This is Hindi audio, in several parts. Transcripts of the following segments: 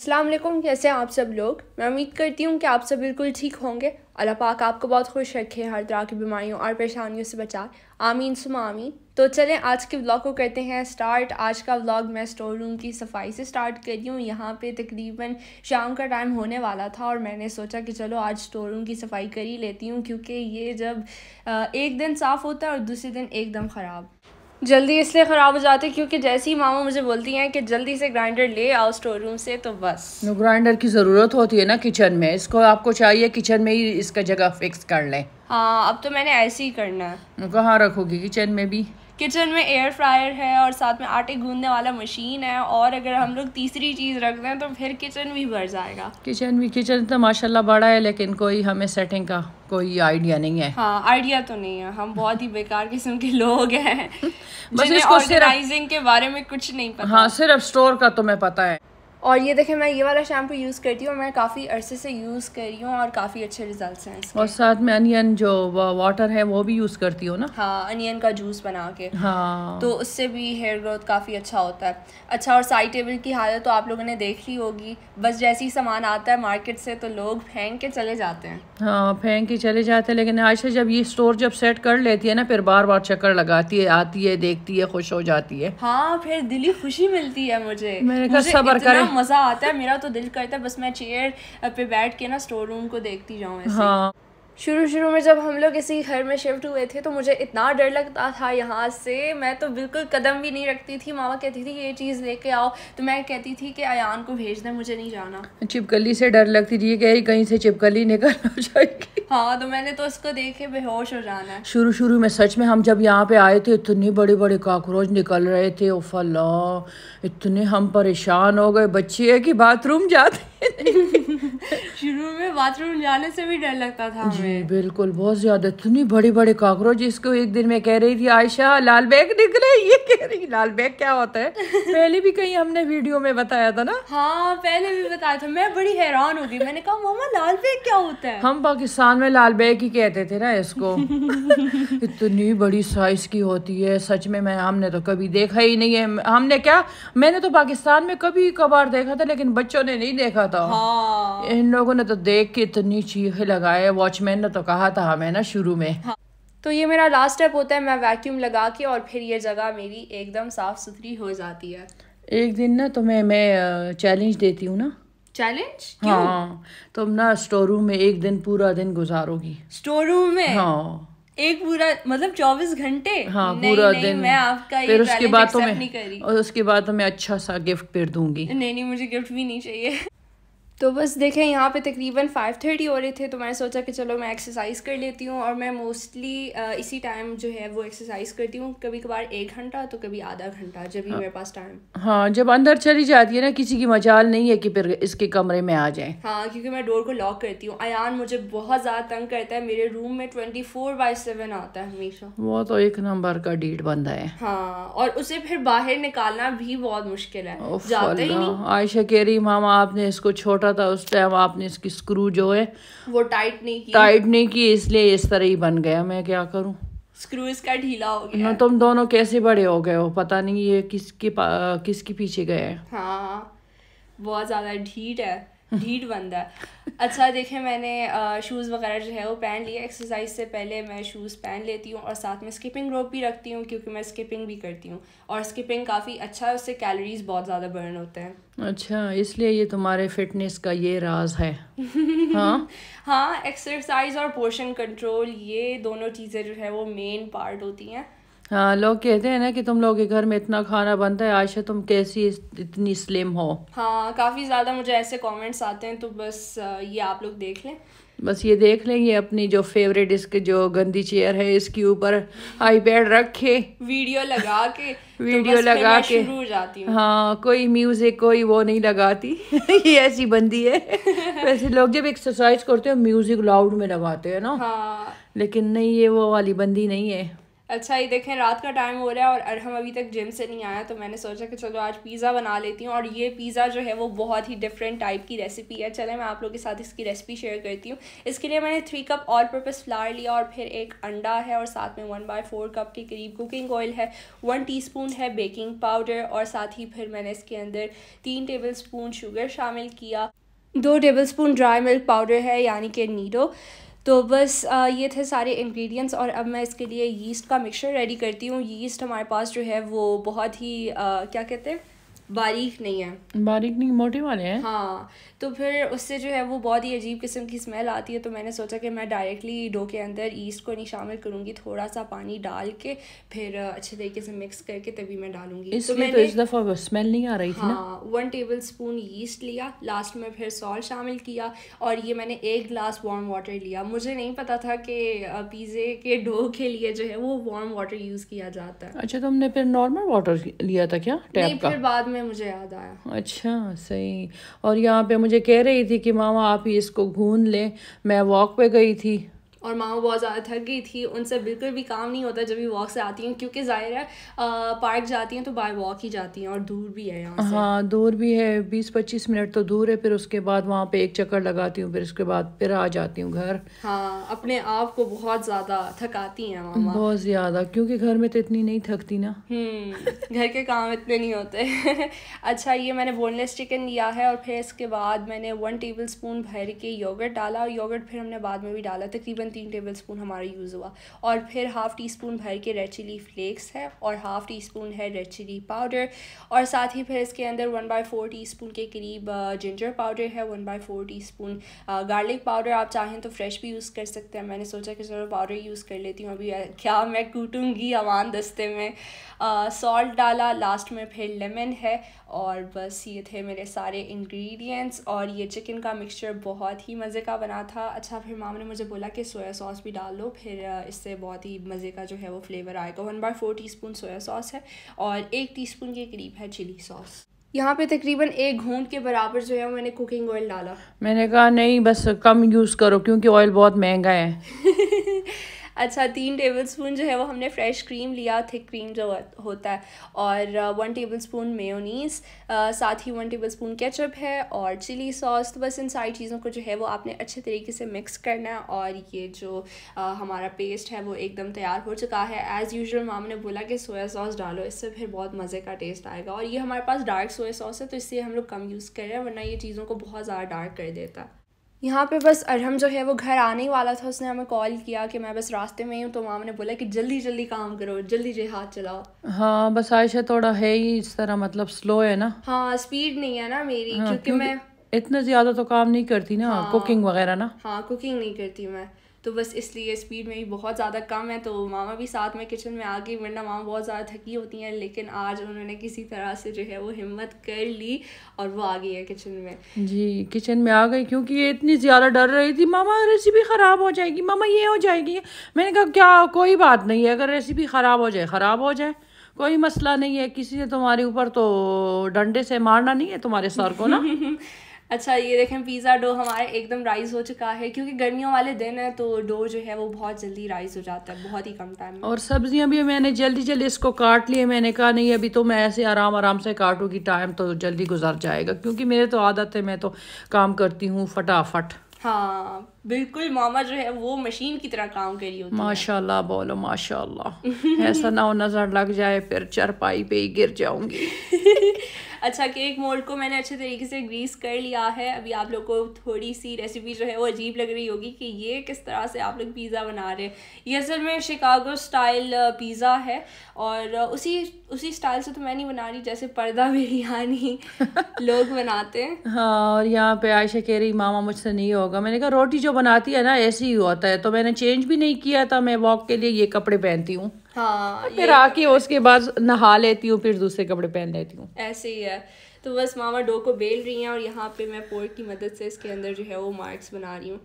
असलम कैसे हैं आप सब लोग मैं उम्मीद करती हूँ कि आप सब बिल्कुल ठीक होंगे अल्लाह पाक आपको बहुत खुश रखे हर तरह की बीमारियों और परेशानियों से बचाए आमीन सुमा आमीन तो चलें आज के व्लॉग को करते हैं स्टार्ट आज का व्लॉग मैं स्टोर रूम की सफाई से स्टार्ट कर रही हूँ यहाँ पे तकरीबन शाम का टाइम होने वाला था और मैंने सोचा कि चलो आज स्टोर रूम की सफाई कर ही लेती हूँ क्योंकि ये जब एक दिन साफ़ होता है और दूसरे दिन एकदम ख़राब जल्दी इसलिए ख़राब हो जाते क्योंकि जैसे ही मामा मुझे बोलती हैं कि जल्दी से ग्राइंडर ले आओ स्टोर रूम से तो बस ग्राइंडर की ज़रूरत होती है ना किचन में इसको आपको चाहिए किचन में ही इसका जगह फिक्स कर लें हाँ अब तो मैंने ऐसे ही करना है कहाँ रखोगी किचन में भी किचन में एयर फ्रायर है और साथ में आटे गूंदने वाला मशीन है और अगर हम लोग तीसरी चीज़ रख दें तो फिर किचन भी भर जाएगा किचन भी किचन तो माशाल्लाह बड़ा है लेकिन कोई हमें सेटिंग का कोई आइडिया नहीं है हाँ आइडिया तो नहीं है हम बहुत ही बेकार किस्म के लोग हैं बस इसको ऑर्गेनाइजिंग के बारे में कुछ नहीं पता हाँ सिर्फ स्टोर का तुम्हें तो पता है और ये देखें मैं ये वाला शैम्पू यूज़ करती हूँ और मैं काफ़ी अरसे से यूज़ कर रही हूँ और काफ़ी अच्छे रिजल्ट्स हैं इसके और साथ में अनियन जो वाटर है वो भी यूज़ करती हो ना हाँ अनियन का जूस बना के हाँ तो उससे भी हेयर ग्रोथ काफ़ी अच्छा होता है अच्छा और साइड टेबल की हालत तो आप लोगों ने देख ली होगी बस जैसे ही सामान आता है मार्केट से तो लोग फेंक के चले जाते हैं हाँ फेंक के चले जाते हैं लेकिन आयशा जब ये स्टोर जब सेट कर लेती है ना फिर बार बार चक्कर लगाती है आती है देखती है खुश हो जाती है हाँ फिर दिली खुशी मिलती है मुझे सबर करें मज़ा आता है मेरा तो दिल करता है बस मैं चेयर पे बैठ के ना स्टोर रूम को देखती जाऊँ हाँ। शुरू शुरू में जब हम लोग इसी घर में शिफ्ट हुए थे तो मुझे इतना डर लगता था यहाँ से मैं तो बिल्कुल कदम भी नहीं रखती थी मामा कहती थी ये चीज़ लेके आओ तो मैं कहती थी कि अयान को भेज दें मुझे नहीं जाना चिपकली से डर लगती थी कह रही कहीं से चिपकली निकल जाएगी हाँ तो मैंने तो उसको देखे बेहोश हो जाना है शुरू शुरू में सच में हम जब यहाँ पे आए थे इतने बड़े बड़े काकरोच निकल रहे थे ओ फला इतने हम परेशान हो गए बच्चे है कि बाथरूम जाते शुरू में बाथरूम जाने से भी डर लगता था जी बिल्कुल बहुत ज्यादा इतनी बड़े बड़े काकरोच इसको एक दिन में कह रही थी आयशा लाल बैग निकले ये कह रही लाल बैग क्या होता है पहले भी कहीं हमने वीडियो में बताया था ना हाँ पहले भी बताया था मैं बड़ी हैरान होती मैंने कहा मामा लाल बैग क्या होता है हम पाकिस्तान में लाल बैग ही कहते थे ना इसको इतनी बड़ी साइज की होती है सच में मैं हमने तो कभी देखा ही नहीं है हमने क्या मैंने तो पाकिस्तान में कभी कभार देखा था लेकिन बच्चों ने नहीं देखा था हाँ। इन लोगों ने तो देख के इतनी चीखे लगाए वॉचमैन ने तो कहा था हमें ना शुरू में हाँ। तो ये मेरा लास्ट स्टेप होता है मैं वैक्यूम लगा के और फिर ये जगह मेरी एकदम साफ सुथरी हो जाती है एक दिन ना तुम्हें मैं चैलेंज देती हूँ ना चैलेंज हाँ तुम ना स्टोर रूम में एक दिन पूरा दिन गुजारोगी स्टोर रूम में हाँ एक पूरा मतलब चौबीस घंटे हाँ नहीं, पूरा नहीं, दिन मैं आपका फिर उसके बाद तो मैं उसके बाद तो मैं अच्छा सा गिफ्ट फिर दूंगी नहीं नहीं मुझे गिफ्ट भी नहीं चाहिए तो बस देखें यहाँ पे तकरीबन थर्टी हो रहे थे तो मैंने सोचा कि चलो मैं एक्सरसाइज कर लेती हूँ और मैं मोस्टली इसी टाइम जो है वो एक्सरसाइज करती हूँ कभी कभार एक घंटा तो कभी आधा घंटा जब भी हाँ, मेरे पास टाइम हाँ जब अंदर चली जाती है ना किसी की मजाल नहीं है कि फिर इसके कमरे में आ जाए हाँ क्योंकि मैं डोर को लॉक करती हूँ अयान मुझे बहुत ज़्यादा तंग करता है मेरे रूम में ट्वेंटी फोर बाई सेवन आता है हमेशा वो तो एक नंबर का डेट बंदा है हाँ और उसे फिर बाहर निकालना भी बहुत मुश्किल है जाते ही आयशा कह रही मामा आपने इसको छोटा छोटा था उस टाइम आपने इसकी स्क्रू जो है वो टाइट नहीं की टाइट नहीं की इसलिए इस तरह ही बन गया मैं क्या करूँ स्क्रू इसका ढीला हो गया तुम दोनों कैसे बड़े हो गए हो पता नहीं ये किसके किसके पीछे गए हैं हाँ बहुत ज़्यादा ढीठ है ढीठ बंदा अच्छा देखें मैंने शूज़ वगैरह जो है वो पहन लिया एक्सरसाइज से पहले मैं शूज़ पहन लेती हूँ और साथ में स्किपिंग रोप भी रखती हूँ क्योंकि मैं स्किपिंग भी करती हूँ और स्किपिंग काफ़ी अच्छा है उससे कैलोरीज बहुत ज़्यादा बर्न होते हैं अच्छा इसलिए ये तुम्हारे फिटनेस का ये राज है हाँ हाँ एक्सरसाइज और पोर्शन कंट्रोल ये दोनों चीज़ें जो है वो मेन पार्ट होती हैं हाँ लोग कहते हैं ना कि तुम लोग के घर में इतना खाना बनता है आयशा तुम कैसी इतनी स्लिम हो हाँ काफ़ी ज़्यादा मुझे ऐसे कमेंट्स आते हैं तो बस ये आप लोग देख लें बस ये देख लें ये अपनी जो फेवरेट इसके जो गंदी चेयर है इसके ऊपर आईपैड पैड रखे वीडियो लगा के वीडियो तो लगा के शुरू जाती हूं। हाँ कोई म्यूजिक कोई वो नहीं लगाती ये ऐसी बंदी है वैसे लोग जब एक्सरसाइज करते हैं म्यूजिक लाउड में लगाते हैं ना हाँ। लेकिन नहीं ये वो वाली बंदी नहीं है अच्छा ये देखें रात का टाइम हो रहा है और अरहम अभी तक जिम से नहीं आया तो मैंने सोचा कि चलो आज पिज़्ज़ा बना लेती हूँ और ये पिज़्ज़ा जो है वो बहुत ही डिफरेंट टाइप की रेसिपी है चले मैं आप लोगों के साथ इसकी रेसिपी शेयर करती हूँ इसके लिए मैंने three cup all purpose flour लिया और फिर एक अंडा है और साथ में वन बाई फोर कप के करीब कुकिंग ऑयल है वन टी है बेकिंग पाउडर और साथ ही फिर मैंने इसके अंदर तीन टेबल स्पून शुगर शामिल किया दो tablespoon dry milk powder है यानी कि नीडो तो बस ये थे सारे इंग्रेडिएंट्स और अब मैं इसके लिए यीस्ट का मिक्सचर रेडी करती हूँ यीस्ट हमारे पास जो है वो बहुत ही क्या कहते हैं बारीक नहीं है बारीक नहीं मोटे वाले हैं हाँ तो फिर उससे जो है वो बहुत ही अजीब किस्म की स्मेल आती है तो मैंने सोचा कि मैं डायरेक्टली डो के अंदर ईस्ट को नहीं शामिल करूँगी थोड़ा सा पानी डाल के फिर अच्छे तरीके से मिक्स करके तभी मैं डालूंगी तो, तो मैंने, तो इस दफ़ा स्मेल नहीं आ रही थी हाँ वन टेबल स्पून ईस्ट लिया लास्ट में फिर सॉल्ट शामिल किया और ये मैंने एक ग्लास वार्म वाटर लिया मुझे नहीं पता था कि पिज़्ज़े के डो के लिए जो है वो वार्म वाटर यूज़ किया जाता है अच्छा तुमने तो फिर नॉर्मल वाटर लिया था क्या फिर बाद में में मुझे याद आया अच्छा सही और यहाँ पे मुझे कह रही थी कि मामा आप ही इसको घून लें मैं वॉक पे गई थी और माँ बहुत ज़्यादा थक गई थी उनसे बिल्कुल भी काम नहीं होता जब भी वॉक से आती हैं क्योंकि ज़ाहिर है पार्क जाती हैं तो बाय वॉक ही जाती हैं और दूर भी है यहाँ हाँ दूर भी है बीस पच्चीस मिनट तो दूर है फिर उसके बाद वहाँ पर एक चक्कर लगाती हूँ फिर उसके बाद फिर आ जाती हूँ घर हाँ अपने आप को बहुत ज़्यादा थकाती हैं मामा बहुत ज़्यादा क्योंकि घर में तो इतनी नहीं थकती ना हम्म, घर के काम इतने नहीं होते अच्छा ये मैंने बोनलेस चिकन लिया है और फिर इसके बाद मैंने वन टेबल स्पून भर के योगर्ट डाला और योगर्ट फिर हमने बाद में भी डाला तकरीबन तीन टेबल स्पून हमारा यूज़ हुआ और फिर हाफ़ टी स्पून भर के रेड चिली फ्लेक्स है और हाफ़ टी स्पून है रेड चिली पाउडर और साथ ही फिर इसके अंदर one by four teaspoon के करीब जिंजर पाउडर है one by four teaspoon garlic powder आप चाहें तो फ्रेश भी यूज़ कर सकते हैं मैंने सोचा कि चलो पाउडर यूज़ कर लेती हूँ अभी क्या मैं कूटूँगी अवान दस्ते में सॉल्ट डाला लास्ट में फिर लेमन है और बस ये थे मेरे सारे इंग्रेडिएंट्स और ये चिकन का मिक्सचर बहुत ही मज़े का बना था अच्छा फिर माम ने मुझे बोला कि सोया सोया सॉस भी डाल लो फिर इससे बहुत ही मज़े का जो है वो फ्लेवर आएगा one by four teaspoon soya sauce है और एक टी स्पून के करीब है चिली सॉस यहाँ पे तकरीबन एक घूंट के बराबर जो है मैंने कुकिंग ऑयल डाला मैंने कहा नहीं बस कम यूज़ करो क्योंकि ऑयल बहुत महंगा है अच्छा तीन टेबल स्पून जो है वो हमने फ्रेश क्रीम लिया थिक क्रीम जो होता है और वन टेबल स्पून मेयोनीस साथ ही वन टेबल स्पून केचप है और चिली सॉस तो बस इन सारी चीज़ों को जो है वो आपने अच्छे तरीके से मिक्स करना है और ये जो आ, uh, हमारा पेस्ट है वो एकदम तैयार हो चुका है एज़ यूजल माम ने बोला कि सोया सॉस डालो इससे फिर बहुत मज़े का टेस्ट आएगा और ये हमारे पास डार्क सोया सॉस है तो इससे हम लोग कम यूज़ कर रहे हैं वरना ये चीज़ों को बहुत ज़्यादा डार्क कर देता है यहाँ पे बस अरहम जो है वो घर आने ही वाला था उसने हमें कॉल किया कि मैं बस रास्ते में ही हूँ तो मामा ने बोला कि जल्दी जल्दी काम करो जल्दी जल्दी हाथ चलाओ हाँ बस आयशा थोड़ा है ही इस तरह मतलब स्लो है ना हाँ स्पीड नहीं है ना मेरी हाँ, क्योंकि, क्योंकि मैं इतना ज्यादा तो काम नहीं करती ना हाँ, कुकिंग वगैरह ना हाँ कुकिंग नहीं करती मैं तो बस इसलिए स्पीड में भी बहुत ज़्यादा कम है तो मामा भी साथ में किचन में आ गई वरना मामा बहुत ज़्यादा थकी होती हैं लेकिन आज उन्होंने किसी तरह से जो है वो हिम्मत कर ली और वो आ गई है किचन में जी किचन में आ गई क्योंकि ये इतनी ज़्यादा डर रही थी मामा रेसिपी ख़राब हो जाएगी मामा ये हो जाएगी मैंने कहा क्या कोई बात नहीं है अगर रेसिपी ख़राब हो जाए ख़राब हो जाए कोई मसला नहीं है किसी ने तुम्हारे ऊपर तो डंडे से मारना नहीं है तुम्हारे सर को ना अच्छा ये देखें पिज़्ज़ा डो हमारे एकदम राइज हो चुका है क्योंकि गर्मियों वाले दिन है तो डो जो है वो बहुत जल्दी राइज हो जाता है बहुत ही कम टाइम में और सब्जियां भी मैंने जल्दी जल्दी इसको काट लिए मैंने कहा नहीं अभी तो मैं ऐसे आराम आराम से काटूंगी टाइम तो जल्दी गुजर जाएगा क्योंकि मेरे तो आदत है मैं तो काम करती हूँ फटाफट हाँ बिल्कुल मामा जो है वो मशीन की तरह काम करी होती माशाल्लाह बोलो माशाल्लाह ऐसा ना हो नजर लग जाए फिर चरपाई पे ही गिर जाऊंगी अच्छा केक मोल्ड को मैंने अच्छे तरीके से ग्रीस कर लिया है अभी आप लोग को थोड़ी सी रेसिपी जो है वो अजीब लग रही होगी कि ये किस तरह से आप लोग पिज़्ज़ा बना रहे हैं ये असल में शिकागो स्टाइल पिज़्ज़ा है और उसी उसी स्टाइल से तो मैं नहीं बना रही जैसे पर्दा बिरयानी लोग बनाते हैं हाँ और यहाँ पे आयशा कह रही मामा मुझसे नहीं होगा मैंने कहा रोटी जो बनाती है ना ऐसे ही होता है तो मैंने चेंज भी नहीं किया था मैं वॉक के लिए ये कपड़े पहनती हूँ हाँ फिर आके तो उसके बाद नहा लेती हूँ फिर दूसरे कपड़े पहन लेती हूँ ऐसे ही है तो बस मामा डो को बेल रही हैं और यहाँ पे मैं पोर्ट की मदद से इसके अंदर जो है वो मार्क्स बना रही हूँ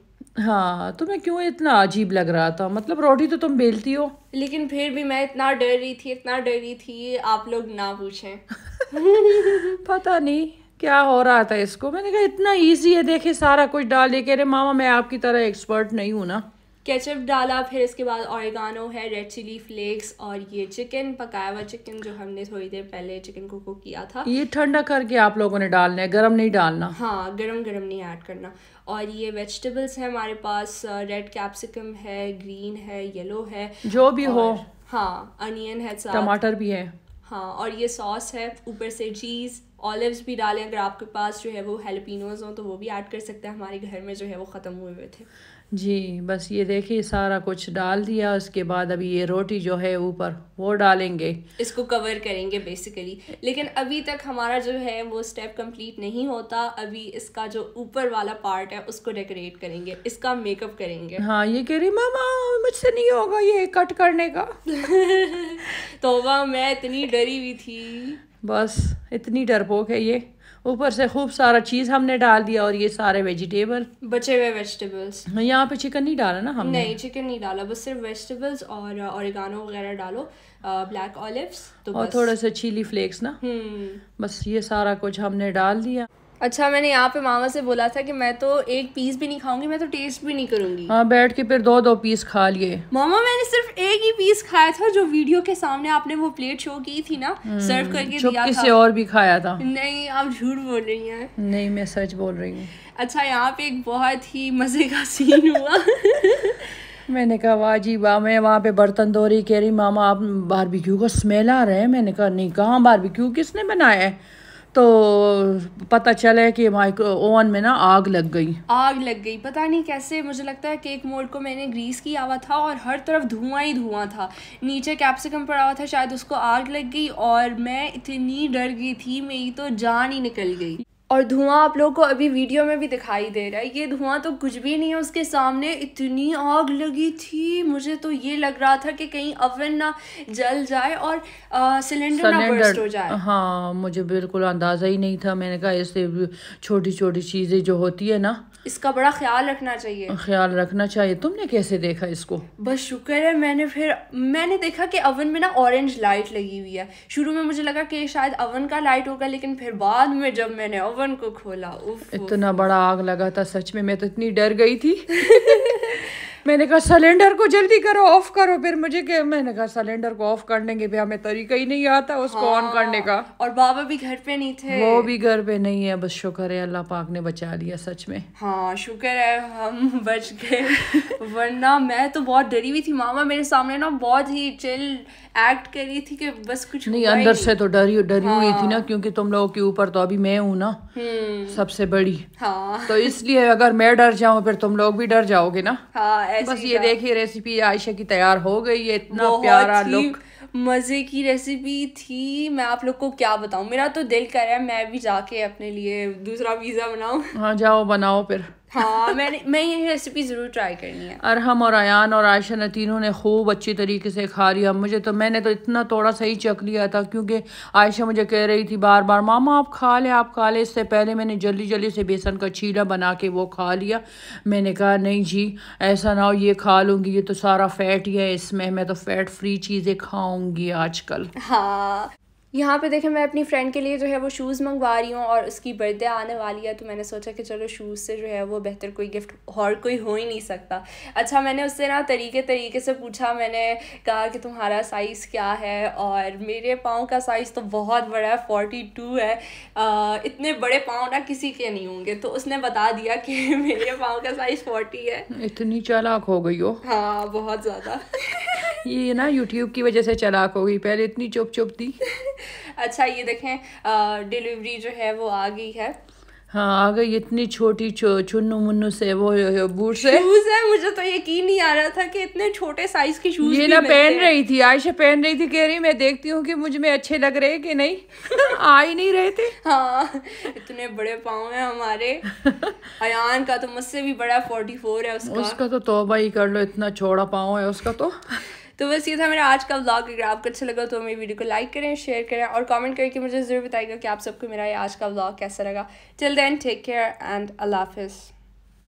हाँ तो मैं क्यों इतना अजीब लग रहा था मतलब रोटी तो तुम बेलती हो लेकिन फिर भी मैं इतना डर रही थी इतना डर रही थी आप लोग ना पूछें पता नहीं क्या हो रहा था इसको मैंने कहा इतना इजी है देखे सारा कुछ डाल कह रहे मामा मैं आपकी तरह एक्सपर्ट नहीं हूँ ना केचप डाला फिर इसके बाद ऑरिगानो है रेड चिली फ्लेक्स और ये चिकन पकाया हुआ चिकन जो हमने थोड़ी देर पहले चिकन को कुक किया था ये ठंडा करके आप लोगों ने डालना है गर्म नहीं डालना हाँ गर्म गर्म नहीं ऐड करना और ये वेजिटेबल्स है हमारे पास रेड कैप्सिकम है ग्रीन है येलो है जो भी हो हाँ अनियन है टमाटर भी है हाँ और ये सॉस है ऊपर से चीज़ ऑलिव्स भी डालें अगर आपके पास जो है वो हेल्पिनोज हो तो वो भी ऐड कर सकते हैं हमारे घर में जो है वो ख़त्म हुए हुए थे जी बस ये देखिए सारा कुछ डाल दिया उसके बाद अभी ये रोटी जो है ऊपर वो डालेंगे इसको कवर करेंगे बेसिकली लेकिन अभी तक हमारा जो है वो स्टेप कंप्लीट नहीं होता अभी इसका जो ऊपर वाला पार्ट है उसको डेकोरेट करेंगे इसका मेकअप करेंगे हाँ ये कह रही मामा मुझसे नहीं होगा ये कट करने का तो वह मैं इतनी डरी हुई थी बस इतनी डरपोक है ये ऊपर से खूब सारा चीज़ हमने डाल दिया और ये सारे वेजिटेबल बचे हुए वेजिटेबल्स यहाँ पे चिकन नहीं डाला ना हमने नहीं चिकन नहीं डाला बस सिर्फ वेजिटेबल्स और ऑरिगानो uh, वगैरह डालो ब्लैक uh, ऑलिव्स तो और थोड़ा सा चिली फ्लेक्स ना हम्म। बस ये सारा कुछ हमने डाल दिया अच्छा मैंने यहाँ पे मामा से बोला था कि मैं तो एक पीस भी नहीं खाऊंगी मैं तो टेस्ट भी नहीं करूंगी हाँ बैठ के फिर दो दो पीस खा लिए मामा मैंने सिर्फ एक ही पीस खाया था जो वीडियो के सामने आपने वो प्लेट शो की थी ना सर्व हम्म, करके दिया किसी और भी खाया था नहीं आप झूठ बोल रही है नहीं मैं सच बोल रही हूँ अच्छा यहाँ पे एक बहुत ही मजे का सीन हुआ मैंने कहा वाह जी वाह मैं वहाँ पे बर्तन धो रही कह रही मामा आप बारबेक्यू का स्मेल आ रहा है मैंने कहा नहीं कहाँ बारबेक्यू किसने बनाया है तो पता चला कि माइक्रो ओवन में ना आग लग गई आग लग गई पता नहीं कैसे मुझे लगता है केक मोल्ड को मैंने ग्रीस किया हुआ था और हर तरफ धुआं ही धुआं था नीचे कैप्सिकम पड़ा हुआ था शायद उसको आग लग गई और मैं इतनी डर गई थी मेरी तो जान ही निकल गई और धुआं आप लोगों को अभी वीडियो में भी दिखाई दे रहा है ये धुआं तो कुछ भी नहीं है उसके सामने इतनी आग लगी थी मुझे तो ये लग रहा था कि कहीं अवन ना जल जाए और सिलेंडर ना बर्स्ट हो जाए हाँ मुझे बिल्कुल अंदाज़ा ही नहीं था मैंने कहा इससे छोटी छोटी चीज़ें जो होती है ना इसका बड़ा ख्याल रखना चाहिए ख्याल रखना चाहिए तुमने कैसे देखा इसको बस शुक्र है मैंने फिर मैंने देखा कि अवन में ना ऑरेंज लाइट लगी हुई है शुरू में मुझे लगा कि शायद अवन का लाइट होगा लेकिन फिर बाद में जब मैंने ओवन को खोला उफ, इतना उफ। बड़ा आग लगा था सच में मैं तो इतनी डर गई थी मैंने कहा सिलेंडर को जल्दी करो ऑफ करो फिर मुझे क्या मैंने कहा सिलेंडर को ऑफ करने के भी हमें तरीका ही नहीं आता उसको ऑन हाँ। करने का और बाबा भी घर पे नहीं थे वो भी घर पे नहीं है बस शुक्र है अल्लाह पाक ने बचा लिया सच में हाँ शुक्र है हम बच गए वरना मैं तो बहुत डरी हुई थी मामा मेरे सामने ना बहुत ही चिल एक्ट कर रही थी कि बस कुछ नहीं अंदर से तो डरी डरी हुई थी ना हाँ। क्योंकि तुम लोगों के ऊपर तो अभी मैं हूँ ना हम्म। सबसे बड़ी हाँ तो इसलिए अगर मैं डर जाऊँ फिर तुम लोग भी डर जाओगे ना हाँ ऐसे बस ये देखिए रेसिपी आयशा की तैयार हो गई है इतना प्यारा लुक मज़े की रेसिपी थी मैं आप लोग को क्या बताऊँ मेरा तो दिल कर रहा है मैं भी जाके अपने लिए दूसरा पिज़्ज़ा बनाऊँ हाँ जाओ बनाओ फिर हाँ मैंने मैं ये रेसिपी ज़रूर ट्राई करनी है अरहम और आयान और आयशा ने तीनों ने खूब अच्छी तरीके से खा लिया मुझे तो मैंने तो इतना थोड़ा सा ही लिया था क्योंकि आयशा मुझे कह रही थी बार बार मामा आप खा लें आप खा लें इससे पहले मैंने जल्दी जल्दी से बेसन का छीला बना के वो खा लिया मैंने कहा नहीं जी ऐसा ना हो ये खा लूंगी ये तो सारा फैट ही है इसमें मैं तो फैट फ्री चीज़ें खाऊंगी आजकल हाँ यहाँ पे देखें मैं अपनी फ्रेंड के लिए जो है वो शूज़ मंगवा रही हूँ और उसकी बर्थडे आने वाली है तो मैंने सोचा कि चलो शूज़ से जो है वो बेहतर कोई गिफ्ट और कोई हो ही नहीं सकता अच्छा मैंने उससे ना तरीके तरीके से पूछा मैंने कहा कि तुम्हारा साइज़ क्या है और मेरे पाँव का साइज़ तो बहुत बड़ा है फोर्टी टू है आ, इतने बड़े पाँव ना किसी के नहीं होंगे तो उसने बता दिया कि मेरे पाँव का साइज़ फोर्टी है इतनी चालाक हो गई हो हाँ बहुत ज़्यादा ये ना यूट्यूब की वजह से चलाक हो गई पहले इतनी चुप चुप थी अच्छा ये देखें डिलीवरी जो है वो आ गई है हाँ आ गई इतनी छोटी चुन्नू मुन्नु से वो बूट से शूज है मुझे तो यकीन नहीं आ रहा था कि इतने छोटे साइज की शूज ये ना पहन रही थी आयशा पहन रही थी कह रही मैं देखती हूँ कि मुझ में अच्छे लग रहे कि नहीं आ ही नहीं रहे थे हाँ इतने बड़े पाँव हैं हमारे अयान का तो मुझसे भी बड़ा फोर्टी फोर है उसका उसका तो तोबा ही कर लो इतना छोड़ा पाँव है उसका तो तो बस ये था मेरा आज का व्लॉग अगर आपको अच्छा लगा तो मेरी वीडियो को लाइक करें शेयर करें और कमेंट करके मुझे ज़रूर बताइएगा कि आप सबको मेरा ये आज का व्लॉग कैसा लगा till then take care and अल्लाह हाफिज़